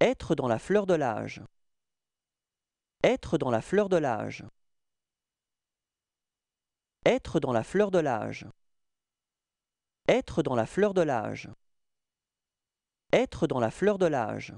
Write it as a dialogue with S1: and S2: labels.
S1: Être dans la fleur de l'âge. Être dans la fleur de l'âge. Être dans la fleur de l'âge. Être dans la fleur de l'âge. Être dans la fleur de l'âge.